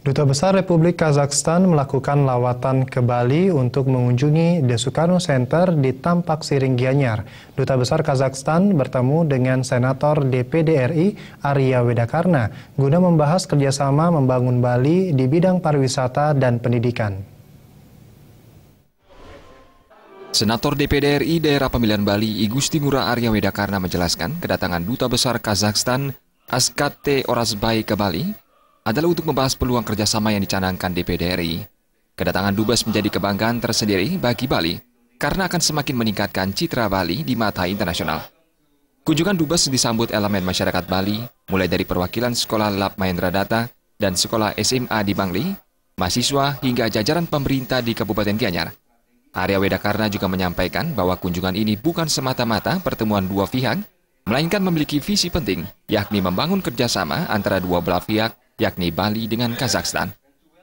Duta Besar Republik Kazakhstan melakukan lawatan ke Bali untuk mengunjungi The Sukarno Center di Tampak Siring Gianyar. Duta Besar Kazakhstan bertemu dengan Senator DPD RI Arya Wedakarna guna membahas kerjasama membangun Bali di bidang pariwisata dan pendidikan. Senator DPD RI Daerah Pemilihan Bali I Gusti Ngurah Arya Wedakarna menjelaskan kedatangan Duta Besar Kazakhstan Askate Orasbai ke Bali adalah untuk membahas peluang kerjasama yang dicanangkan DPD RI. Kedatangan Dubes menjadi kebanggaan tersendiri bagi Bali karena akan semakin meningkatkan citra Bali di mata internasional. Kunjungan Dubes disambut elemen masyarakat Bali, mulai dari perwakilan Sekolah Lab Mahendra Data dan Sekolah SMA di Bangli, mahasiswa hingga jajaran pemerintah di Kabupaten Gianyar. Arya Wedakarna juga menyampaikan bahwa kunjungan ini bukan semata-mata pertemuan dua pihak, melainkan memiliki visi penting, yakni membangun kerjasama antara dua belah pihak yakni Bali dengan Kazakhstan.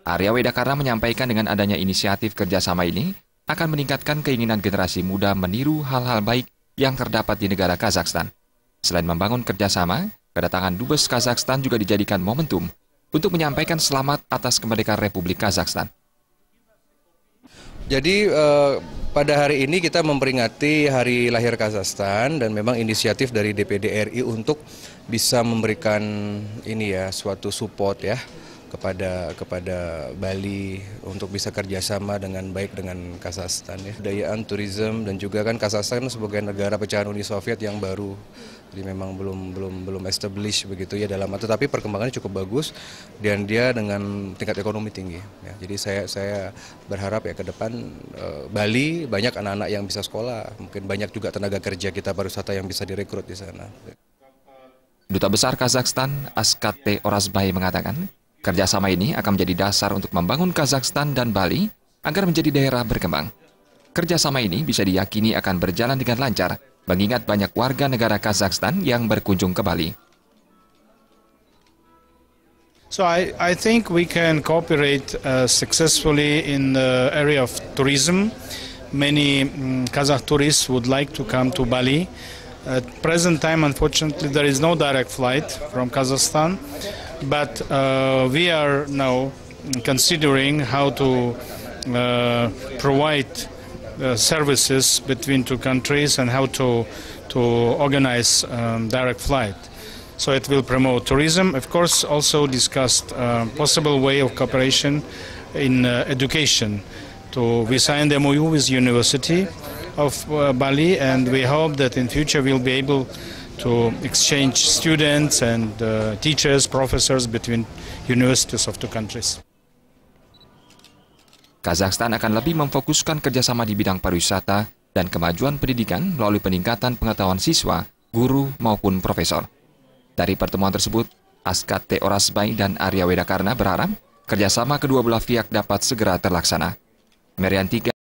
Arya Wedakarna menyampaikan dengan adanya inisiatif kerjasama ini akan meningkatkan keinginan generasi muda meniru hal-hal baik yang terdapat di negara Kazakhstan. Selain membangun kerjasama, kedatangan Dubes Kazakhstan juga dijadikan momentum untuk menyampaikan selamat atas kemerdekaan Republik Kazakhstan. Jadi eh, pada hari ini kita memperingati hari lahir Kazakhstan dan memang inisiatif dari DPD RI untuk bisa memberikan ini ya suatu support ya kepada kepada Bali untuk bisa kerjasama dengan baik dengan Kazakhstan ya. Dayaan tourism dan juga kan Kazakhstan sebagai negara pecahan Uni Soviet yang baru jadi memang belum belum belum establish begitu ya dalam tetapi perkembangannya cukup bagus dan dia dengan tingkat ekonomi tinggi ya. jadi saya saya berharap ya ke depan eh, Bali banyak anak-anak yang bisa sekolah mungkin banyak juga tenaga kerja kita pariwisata yang bisa direkrut di sana Duta Besar Kazakhstan Askate Orasbay mengatakan Kerjasama ini akan menjadi dasar untuk membangun Kazakhstan dan Bali agar menjadi daerah berkembang. Kerjasama ini bisa diyakini akan berjalan dengan lancar, mengingat banyak warga negara Kazakhstan yang berkunjung ke Bali. So I, I think we can cooperate uh, successfully in the area of tourism. Many um, Kazakh tourists would like to come to Bali. At present time, unfortunately, there is no direct flight from Kazakhstan. but uh, we are now considering how to uh, provide uh, services between two countries and how to to organize um, direct flight. So it will promote tourism. Of course, also discussed uh, possible way of cooperation in uh, education. we signed MOU with University of uh, Bali, and we hope that in future we'll be able to exchange students and uh, teachers, professors between universities of two countries. Kazakhstan akan lebih memfokuskan kerjasama di bidang pariwisata dan kemajuan pendidikan melalui peningkatan pengetahuan siswa, guru, maupun profesor. Dari pertemuan tersebut, Askat T. Orasbay dan Arya Wedakarna berharap kerjasama kedua belah pihak dapat segera terlaksana. Meriantika